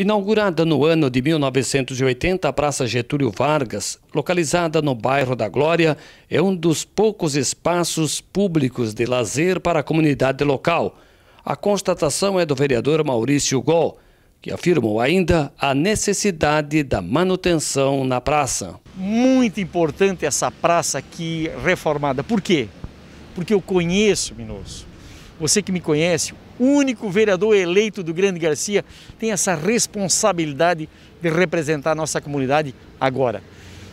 Inaugurada no ano de 1980, a Praça Getúlio Vargas, localizada no bairro da Glória, é um dos poucos espaços públicos de lazer para a comunidade local. A constatação é do vereador Maurício Gol, que afirmou ainda a necessidade da manutenção na praça. Muito importante essa praça aqui reformada. Por quê? Porque eu conheço Minoso. Você que me conhece, o único vereador eleito do Grande Garcia tem essa responsabilidade de representar a nossa comunidade agora.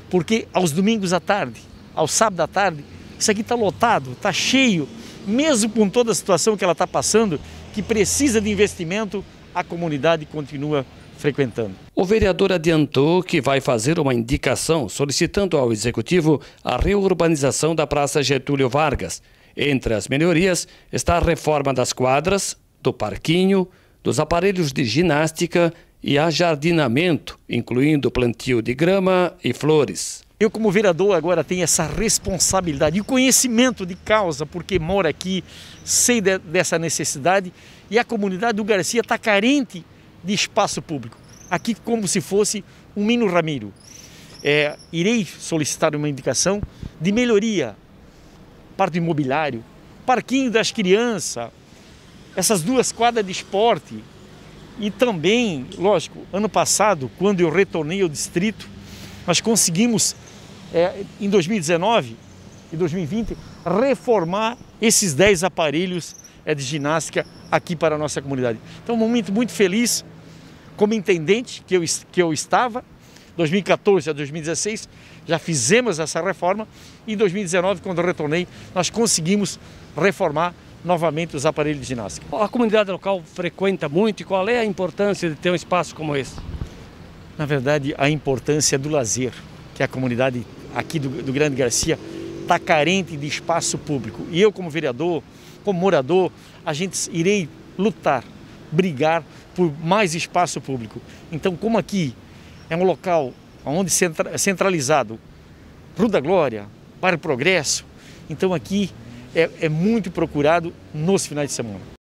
Porque aos domingos à tarde, ao sábado à tarde, isso aqui está lotado, está cheio, mesmo com toda a situação que ela está passando, que precisa de investimento, a comunidade continua frequentando. O vereador adiantou que vai fazer uma indicação solicitando ao executivo a reurbanização da Praça Getúlio Vargas. Entre as melhorias está a reforma das quadras, do parquinho, dos aparelhos de ginástica e ajardinamento, incluindo plantio de grama e flores. Eu, como vereador, agora tenho essa responsabilidade e conhecimento de causa, porque moro aqui, sei de, dessa necessidade e a comunidade do Garcia está carente de espaço público. Aqui, como se fosse um Mino Ramiro. É, irei solicitar uma indicação de melhoria parto imobiliário, parquinho das crianças, essas duas quadras de esporte. E também, lógico, ano passado, quando eu retornei ao distrito, nós conseguimos, é, em 2019 e 2020, reformar esses 10 aparelhos é, de ginástica aqui para a nossa comunidade. Então, um momento muito feliz como intendente que eu, que eu estava 2014 a 2016, já fizemos essa reforma e em 2019, quando retornei, nós conseguimos reformar novamente os aparelhos de ginástica. A comunidade local frequenta muito e qual é a importância de ter um espaço como esse? Na verdade, a importância do lazer, que a comunidade aqui do, do Grande Garcia está carente de espaço público. E eu, como vereador, como morador, a gente irei lutar, brigar por mais espaço público. Então, como aqui é um local onde centralizado para o da glória, para o progresso. Então aqui é, é muito procurado nos finais de semana.